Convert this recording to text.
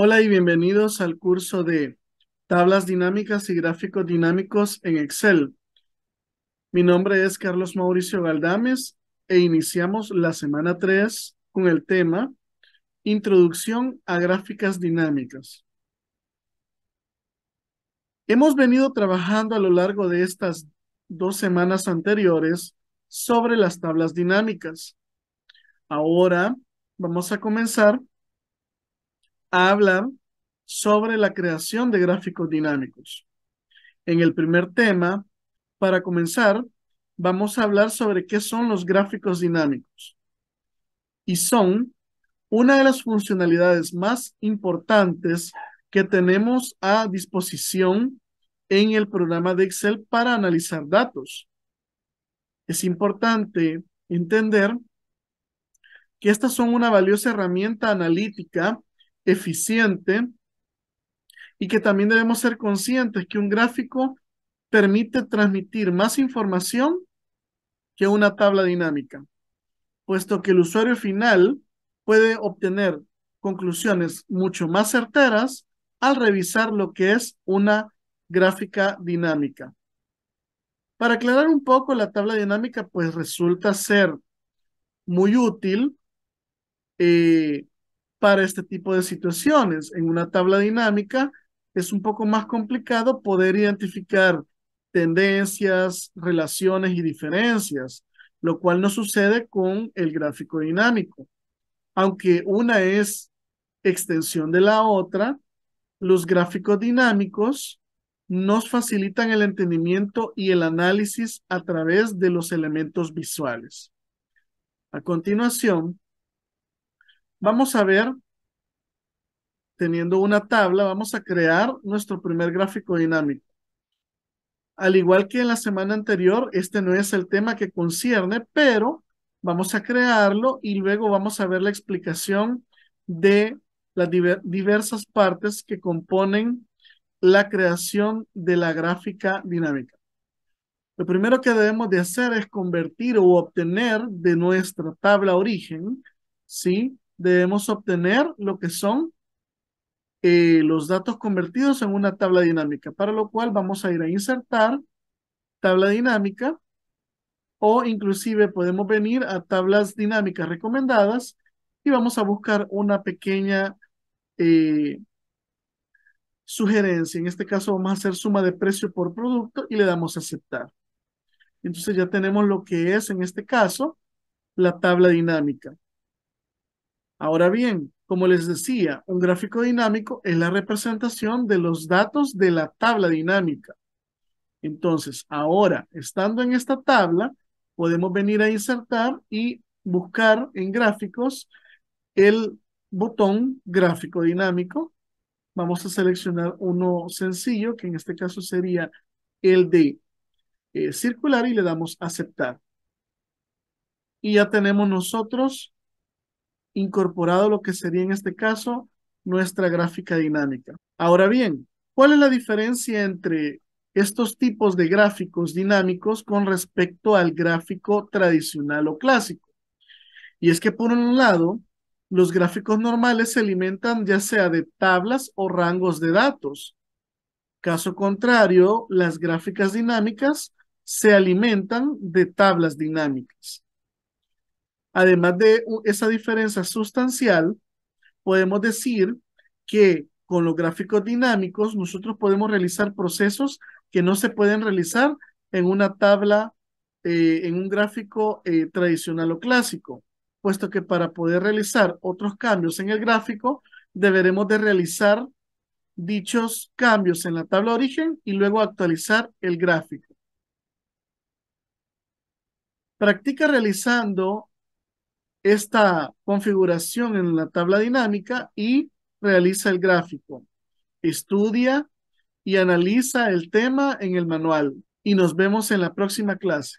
Hola y bienvenidos al curso de Tablas Dinámicas y Gráficos Dinámicos en Excel. Mi nombre es Carlos Mauricio Galdames e iniciamos la semana 3 con el tema Introducción a Gráficas Dinámicas. Hemos venido trabajando a lo largo de estas dos semanas anteriores sobre las tablas dinámicas. Ahora vamos a comenzar Habla sobre la creación de gráficos dinámicos. En el primer tema, para comenzar, vamos a hablar sobre qué son los gráficos dinámicos. Y son una de las funcionalidades más importantes que tenemos a disposición en el programa de Excel para analizar datos. Es importante entender que estas son una valiosa herramienta analítica eficiente y que también debemos ser conscientes que un gráfico permite transmitir más información que una tabla dinámica, puesto que el usuario final puede obtener conclusiones mucho más certeras al revisar lo que es una gráfica dinámica. Para aclarar un poco la tabla dinámica, pues resulta ser muy útil eh, para este tipo de situaciones. En una tabla dinámica es un poco más complicado poder identificar tendencias, relaciones y diferencias, lo cual no sucede con el gráfico dinámico. Aunque una es extensión de la otra, los gráficos dinámicos nos facilitan el entendimiento y el análisis a través de los elementos visuales. A continuación, Vamos a ver, teniendo una tabla, vamos a crear nuestro primer gráfico dinámico. Al igual que en la semana anterior, este no es el tema que concierne, pero vamos a crearlo y luego vamos a ver la explicación de las diversas partes que componen la creación de la gráfica dinámica. Lo primero que debemos de hacer es convertir o obtener de nuestra tabla origen, ¿sí? debemos obtener lo que son eh, los datos convertidos en una tabla dinámica, para lo cual vamos a ir a insertar tabla dinámica o inclusive podemos venir a tablas dinámicas recomendadas y vamos a buscar una pequeña eh, sugerencia. En este caso vamos a hacer suma de precio por producto y le damos a aceptar. Entonces ya tenemos lo que es en este caso la tabla dinámica. Ahora bien, como les decía, un gráfico dinámico es la representación de los datos de la tabla dinámica. Entonces, ahora, estando en esta tabla, podemos venir a insertar y buscar en gráficos el botón gráfico dinámico. Vamos a seleccionar uno sencillo, que en este caso sería el de eh, circular y le damos aceptar. Y ya tenemos nosotros incorporado lo que sería en este caso nuestra gráfica dinámica. Ahora bien, ¿cuál es la diferencia entre estos tipos de gráficos dinámicos con respecto al gráfico tradicional o clásico? Y es que por un lado, los gráficos normales se alimentan ya sea de tablas o rangos de datos. Caso contrario, las gráficas dinámicas se alimentan de tablas dinámicas. Además de esa diferencia sustancial, podemos decir que con los gráficos dinámicos nosotros podemos realizar procesos que no se pueden realizar en una tabla, eh, en un gráfico eh, tradicional o clásico, puesto que para poder realizar otros cambios en el gráfico, deberemos de realizar dichos cambios en la tabla origen y luego actualizar el gráfico. Practica realizando esta configuración en la tabla dinámica y realiza el gráfico. Estudia y analiza el tema en el manual y nos vemos en la próxima clase.